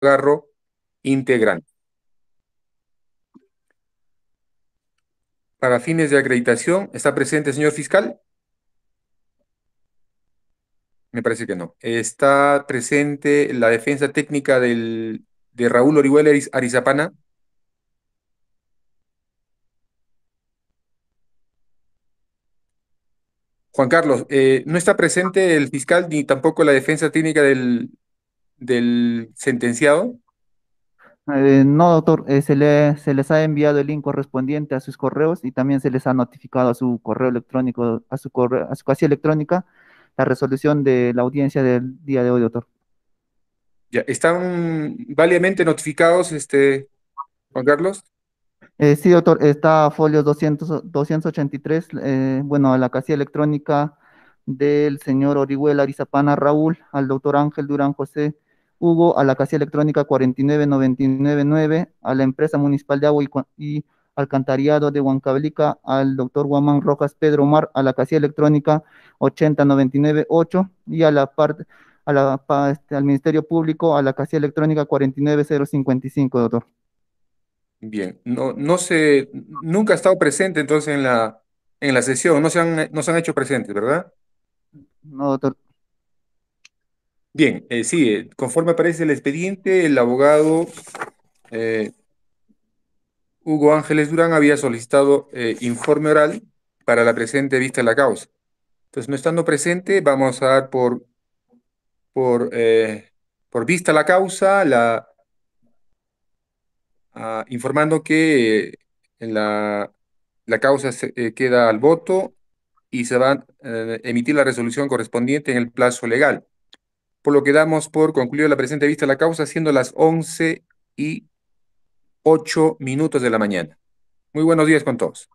agarro integrante. Para fines de acreditación, ¿está presente, el señor fiscal? Me parece que no. ¿Está presente la defensa técnica del, de Raúl Orihuela Arizapana? Juan Carlos, eh, no está presente el fiscal ni tampoco la defensa técnica del, del sentenciado? Eh, no, doctor, eh, se, le, se les ha enviado el link correspondiente a sus correos y también se les ha notificado a su correo electrónico, a su, correo, a su casilla electrónica, la resolución de la audiencia del día de hoy, doctor. Ya, ¿están válidamente notificados, este, Juan Carlos? Eh, sí, doctor, está folio 200, 283, eh, bueno, a la casilla electrónica del señor Orihuela Arizapana Raúl, al doctor Ángel Durán José Hugo a la casilla electrónica 49999, a la empresa municipal de agua y, alcantariado alcantarillado de Huancabelica, al doctor Guamán Rojas Pedro Mar, a la casilla electrónica 80998 y a la parte a la, este, al Ministerio Público a la casilla electrónica 49055, doctor. Bien, no, no se, nunca ha estado presente entonces en la, en la sesión, no se han, no se han hecho presentes, ¿verdad? No, doctor. Bien, eh, sí, eh, conforme aparece el expediente, el abogado eh, Hugo Ángeles Durán había solicitado informe oral para la presente vista de la causa. Entonces, no estando presente, vamos a dar por, por, por vista la causa, la, ah, informando que la, la, causa se, queda al voto y se va a emitir la resolución correspondiente en el plazo legal por lo que damos por concluida la presente vista de la causa, siendo las 11 y 8 minutos de la mañana. Muy buenos días con todos.